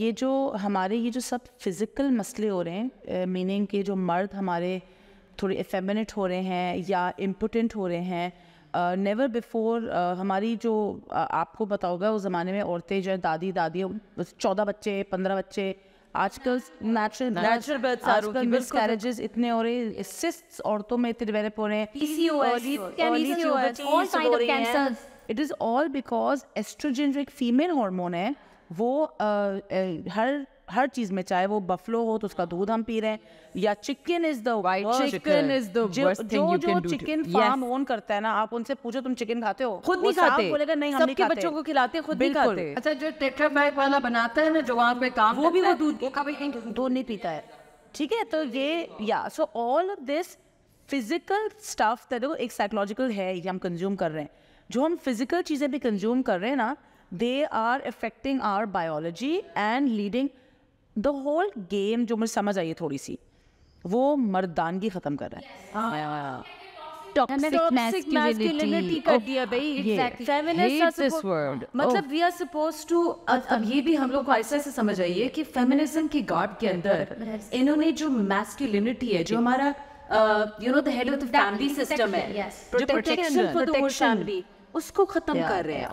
ये जो हमारे ये जो सब फिज़िकल मसले हो रहे हैं मीनिंग के जो मर्द हमारे थोड़े एफेमिनेट हो रहे हैं या इम्पोटेंट हो रहे हैं नेवर बिफोर हमारी जो uh, आपको बताओगा उस ज़माने में औरतें जो है दादी दादी चौदह बच्चे पंद्रह बच्चे आजकल नेचुरल आजकल मिसकैरेजेस इतने हो रहे औरतों में इतने डेवलप हो रहे हैं it is all because oestrogen जो एक फीमेल हार्मोन है वो आ, हर हर चीज में चाहे वो बफलो हो तो उसका दूध हम पी रहे हैं या चिकन इज चिकन इज जो जो चिकन फार्म ओन करता है ना आप उनसे पूछो तुम चिकन खाते हो खुद नहीं खाते बोलेगा नहीं हम नहीं बच्चों को खिलाते हैं खुद नहीं खाते अच्छा जो टेट्रा बैग वाला बनाता है ना जो वहां पे काम वो भी वो दूध वो कभी दूध नहीं पीता है ठीक है तो ये या so all of this physical stuff देखो एक साइकोलॉजिकल है ये हम कंज्यूम कर रहे हैं जो हम फिजिकल चीजें भी कंज्यूम कर रहे हैं ना they are affecting are biology and leading the whole game जो मुझे समझ आई है थोड़ी सी वो मर्दानगी खत्म कर रहा हाँ, हाँ, हाँ। oh, oh. मतलब है मतलब समझ की के अंदर इन्होंने जो मैस्कुलिनिटी है जो हमारा यू नो द सिस्टम है उसको खत्म कर रहे हैं